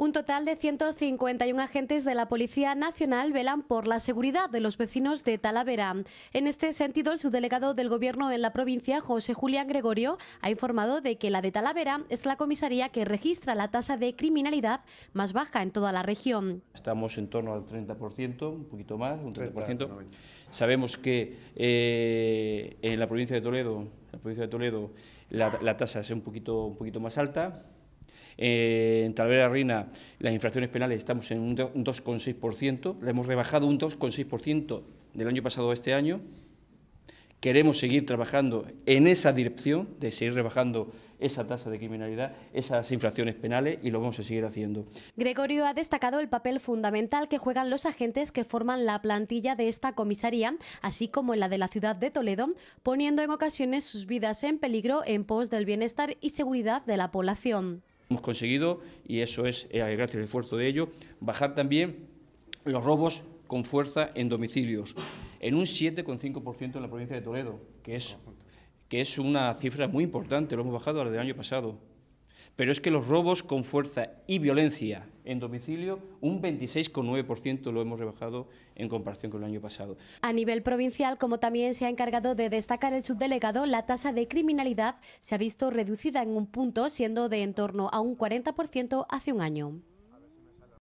Un total de 151 agentes de la Policía Nacional velan por la seguridad de los vecinos de Talavera. En este sentido, el subdelegado del Gobierno en la provincia, José Julián Gregorio, ha informado de que la de Talavera es la comisaría que registra la tasa de criminalidad más baja en toda la región. Estamos en torno al 30%, un poquito más, un 30%. Sabemos que eh, en la provincia de Toledo, la de Toledo, la tasa es un poquito, un poquito más alta eh, en Talvera Reina las infracciones penales estamos en un 2,6%, le hemos rebajado un 2,6% del año pasado a este año. Queremos seguir trabajando en esa dirección, de seguir rebajando esa tasa de criminalidad, esas infracciones penales y lo vamos a seguir haciendo. Gregorio ha destacado el papel fundamental que juegan los agentes que forman la plantilla de esta comisaría, así como en la de la ciudad de Toledo, poniendo en ocasiones sus vidas en peligro en pos del bienestar y seguridad de la población. Hemos conseguido, y eso es eh, gracias al esfuerzo de ello, bajar también los robos con fuerza en domicilios, en un 7,5% en la provincia de Toledo, que es, que es una cifra muy importante, lo hemos bajado a la del año pasado. Pero es que los robos con fuerza y violencia en domicilio, un 26,9% lo hemos rebajado en comparación con el año pasado. A nivel provincial, como también se ha encargado de destacar el subdelegado, la tasa de criminalidad se ha visto reducida en un punto, siendo de en torno a un 40% hace un año.